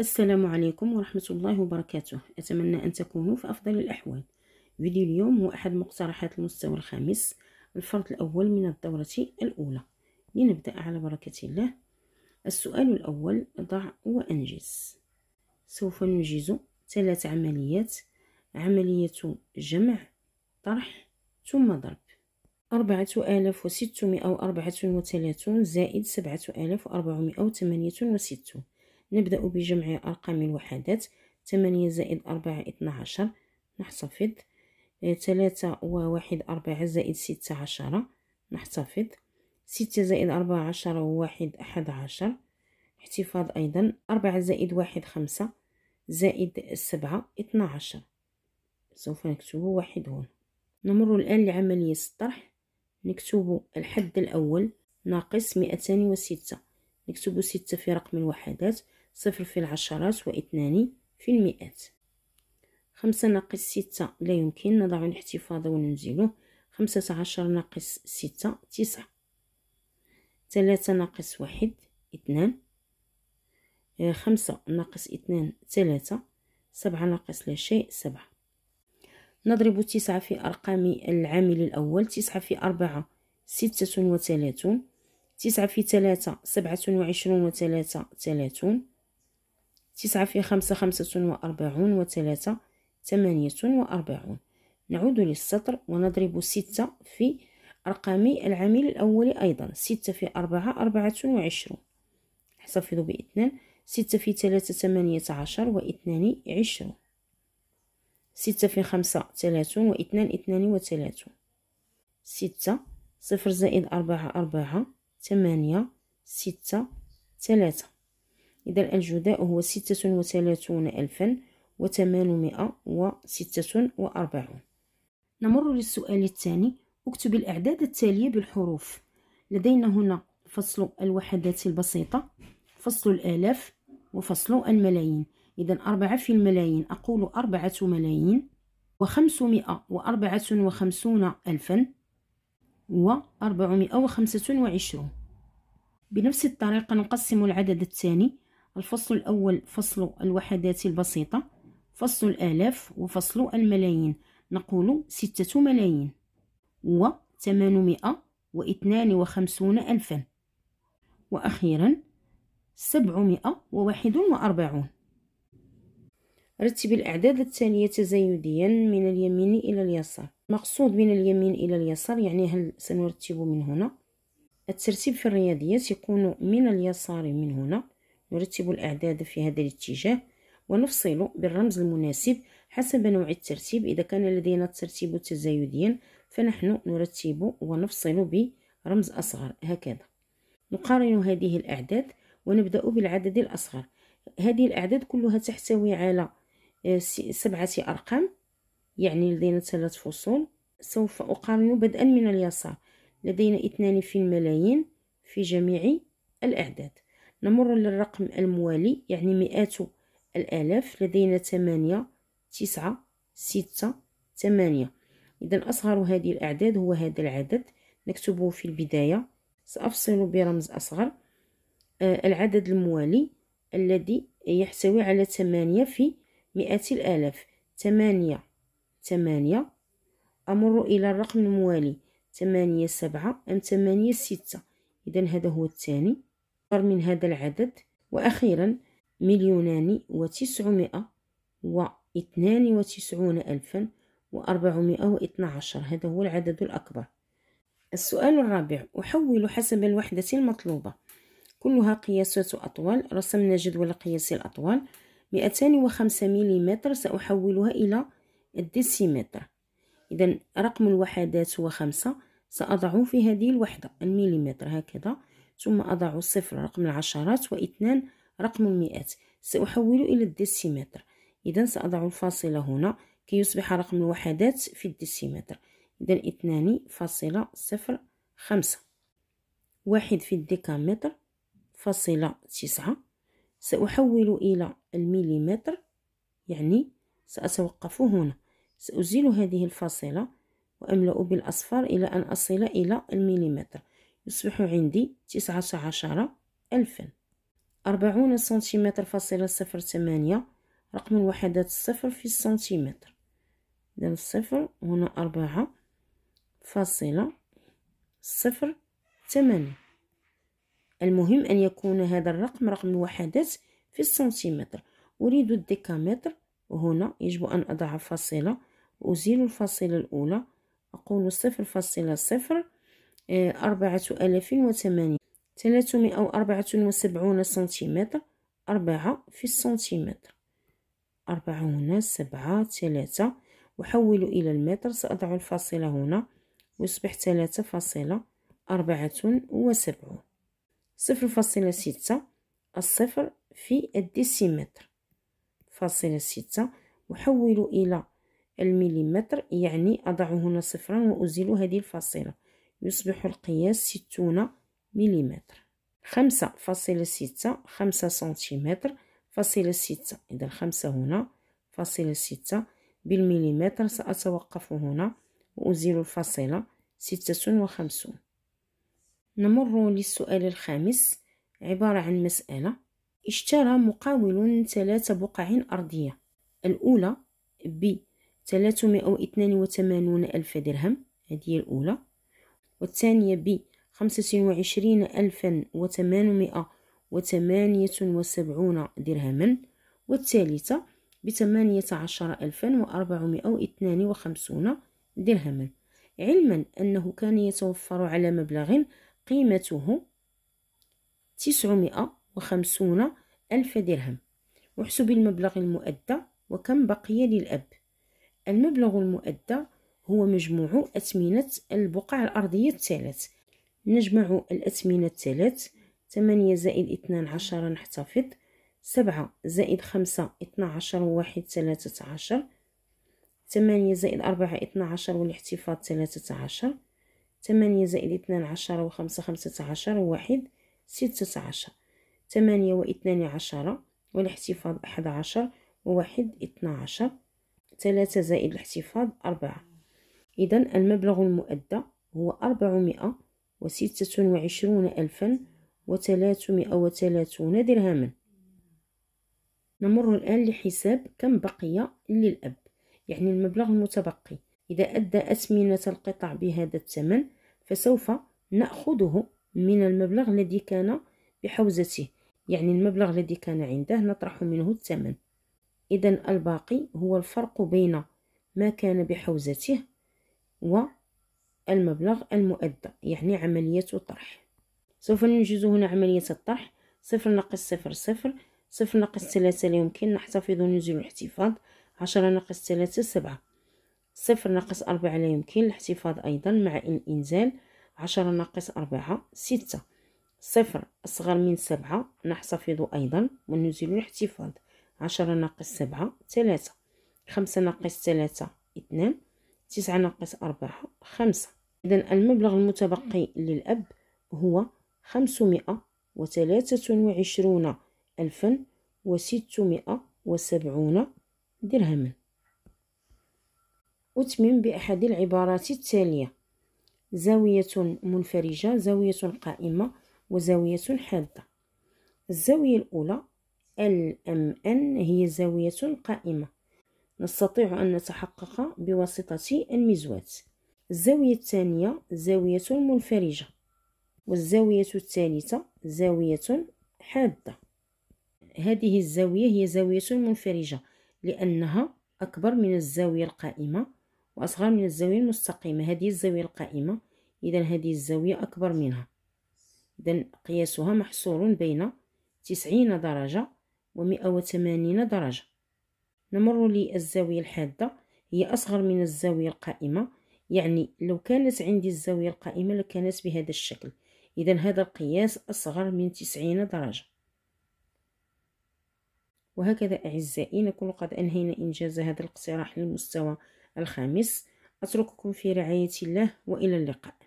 السلام عليكم ورحمة الله وبركاته أتمنى أن تكونوا في أفضل الأحوال فيديو اليوم هو أحد مقترحات المستوى الخامس الفرد الأول من الدورة الأولى لنبدأ على بركة الله السؤال الأول ضع وأنجز سوف ننجز ثلاث عمليات عملية جمع طرح ثم ضرب أربعة آلاف وستمائة وأربعة وثلاثون زائد سبعة آلاف وأربعمائة وثمانية وستون نبدأ بجمع أرقام الوحدات ثمانية زائد أربعة 12 نحتفظ ثلاثة وواحد أربعة زائد ستة عشرة نحتفظ ستة زائد أربعة عشرة وواحد أحد عشر احتفاظ أيضا أربعة زائد واحد خمسة زائد سبعة اثنا عشر سوف نكتب واحد هنا نمر الآن لعملية الطرح نكتب الحد الأول ناقص مئتان وستة نكتب ستة في رقم الوحدات صفر في العشرات واثنان في المئات خمسة ناقص ستة لا يمكن نضع الاحتفاظ وننزله خمسة عشر ناقص ستة تسعة ثلاثة ناقص واحد اثنان آه، خمسة ناقص اثنان ثلاثة سبعة ناقص لا شيء سبعة نضرب تسعة في أرقام العامل الأول تسعة في أربعة ستة وثلاثون تسعة في ثلاثة سبعة وعشرون وثلاثة ثلاثون تسعة في خمسة خمسة وأربعون وثلاثة ثمانية وأربعون نعود للسطر ونضرب ستة في أرقام العامل الأول أيضا ستة في أربعة أربعة وعشرون احتفظ باثنان ستة في ثلاثة ثمانية عشر واثنان عشرون ستة في خمسة ثلاثون واثنان اثنان وثلاثون ستة صفر زائد أربعة أربعة ثمانية ستة ثلاثة إذا الجداء هو ستة وثلاثون ألفا وثمانمائة وستة وأربعون نمر للسؤال الثاني اكتب الأعداد التالية بالحروف لدينا هنا فصل الوحدات البسيطة فصل الآلاف وفصل الملايين إذا أربعة في الملايين أقول أربعة ملايين وخمسمائة وأربعة وخمسون ألفا وأربعمائة وخمسة وعشرون بنفس الطريقة نقسم العدد الثاني الفصل الأول فصل الوحدات البسيطة فصل الآلاف وفصل الملايين نقول ستة ملايين و ثمانمائة واثنان وخمسون ألفا وأخيرا سبعمائة وواحد وأربعون رتب الأعداد التالية تزايديا من اليمين إلى اليسار مقصود من اليمين إلى اليسار يعني هل سنرتب من هنا الترتيب في الرياضيات يكون من اليسار من هنا نرتب الأعداد في هذا الاتجاه ونفصل بالرمز المناسب حسب نوع الترتيب إذا كان لدينا الترتيب تزايديا فنحن نرتب ونفصل برمز أصغر هكذا نقارن هذه الأعداد ونبدأ بالعدد الأصغر هذه الأعداد كلها تحتوي على آه، سبعة أرقام يعني لدينا ثلاث فصول سوف أقارن بدءا من اليسار لدينا اثنان في الملايين في جميع الأعداد نمر للرقم الموالي يعني مئات الآلاف لدينا ثمانية تسعة ستة ثمانية إذا أصغر هذه الأعداد هو هذا العدد نكتبه في البداية سأفصل برمز أصغر آه، العدد الموالي الذي يحتوي على ثمانية في مئات الآلاف ثمانية ثمانية أمر إلى الرقم الموالي ثمانية سبعة أم ثمانية ستة إذا هذا هو الثاني أكثر من هذا العدد وأخيرا مليونان وتسعمائة واثنان وتسعون ألفا وأربعمائة واثنى عشر هذا هو العدد الأكبر السؤال الرابع أحول حسب الوحدة المطلوبة كلها قياسات أطوال رسمنا جدول قياس الأطوال مئتان وخمسة مليمتر سأحولها إلى الديسيمتر إذا رقم الوحدات هو خمسة سأضع في هذه الوحدة المليمتر هكذا ثم أضع صفر رقم العشرات واثنان رقم المئات سأحول إلى الديسيمتر إذا سأضع الفاصلة هنا كي يصبح رقم الوحدات في الديسيمتر إذا اثنان فاصلة صفر خمسة واحد في الديكامتر فاصلة تسعة سأحول إلى المليمتر يعني سأتوقف هنا سأزيل هذه الفاصلة وأملأ بالأصفار إلى أن أصل إلى المليمتر يصبح عندي تسعة عشر ألفا أربعون سنتيمتر فاصلة صفر ثمانية رقم الوحدات الصفر في السنتيمتر إذا الصفر هنا أربعة فاصلة صفر ثمانية المهم أن يكون هذا الرقم رقم الوحدات في السنتيمتر أريد الديكامتر وهنا يجب أن أضع فاصلة أزيل الفاصلة الأولى أقول صفر فاصلة صفر أربعة آلاف وثمانين ثلاثمائة وأربعة وسبعون سنتيمتر أربعة في السنتيمتر أربعة هنا سبعة ثلاثة وحول إلى المتر سأضع الفاصلة هنا ويصبح ثلاثة فاصلة أربعة وسبعون صفر فاصلة ستة الصفر في الديسيمتر فاصلة ستة وحول إلى المليمتر يعني أضع هنا صفرا وأزيل هذه الفاصلة يصبح القياس ستون مليمتر خمسة فاصلة ستة خمسة سنتيمتر فاصلة ستة إذا خمسة هنا فاصلة ستة بالمليمتر سأتوقف هنا وأزيل الفاصلة ستة وخمسون نمر للسؤال الخامس عبارة عن مسألة اشترى مقاول ثلاث بقع أرضية الأولى ب 382 ألف درهم هذه الأولى والثانية ب خمسة وعشرين ألفا وثمانمائة وثمانية وسبعون درهما والثالثة بثمانية عشر ألفا وأربعمائة واثنان وخمسون درهما علما أنه كان يتوفر على مبلغ قيمته تسعمائة وخمسون ألف درهم وحسب المبلغ المؤدى وكم بقي للأب المبلغ المؤدى هو مجموع أثمنة البقع الأرضية الثلاث نجمع الأثمنة الثلاث 8 زائد اثنان 10 نحتفظ 7 زائد 5 12 و1 13 8 زائد 4 12 والاحتفاظ 13 8 زائد اثنان 10 و5 15 و1 16 8 و2 والاحتفاظ والاحتفاظ 11 و1 12 3 زائد الاحتفاظ 4 إذا المبلغ المؤدى هو أربعمائة وستة وعشرون ألفا وثلاثمائة وثلاثون درهما نمر الآن لحساب كم بقي للأب يعني المبلغ المتبقي إذا أدى أسمنة القطع بهذا الثمن فسوف نأخذه من المبلغ الذي كان بحوزته يعني المبلغ الذي كان عنده نطرح منه الثمن إذا الباقي هو الفرق بين ما كان بحوزته والمبلغ المؤدى يعني عملية الطرح سوف ننجز هنا عملية الطرح صفر ناقص صفر صفر صفر ناقص ثلاثة لا يمكن نحتفظ ونزيل الاحتفاظ عشرة ناقص ثلاثة سبعة صفر ناقص أربعة لا يمكن الاحتفاظ أيضا مع الإنزال عشرة ناقص أربعة ستة صفر أصغر من سبعة نحتفظ أيضا ونزيل الاحتفاظ عشرة ناقص سبعة ثلاثة خمسة ناقص ثلاثة اثنان تسعة ناقص أربعة خمسة إذا المبلغ المتبقي للأب هو خمسمائة وثلاثة وعشرون ألفا وستمائة وسبعون درهما أتمم بأحد العبارات التالية زاوية منفرجة زاوية قائمة وزاوية حادة الزاوية الأولى ال ام ان هي زاوية قائمة نستطيع أن نتحقق بواسطة المزوات الزاوية الثانية زاوية منفرجة والزاوية الثالثة زاوية حادة هذه الزاوية هي زاوية منفرجة لأنها أكبر من الزاوية القائمة وأصغر من الزاوية المستقيمة هذه الزاوية القائمة إذا هذه الزاوية أكبر منها إذا قياسها محصور بين تسعين درجة ومئة وثمانين درجة نمر للزاوية الحادة هي أصغر من الزاوية القائمة يعني لو كانت عندي الزاوية القائمة لكانت بهذا الشكل إذا هذا القياس أصغر من تسعين درجة وهكذا أعزائي نكون قد أنهينا إنجاز هذا الاقتراح للمستوى الخامس أترككم في رعاية الله وإلى اللقاء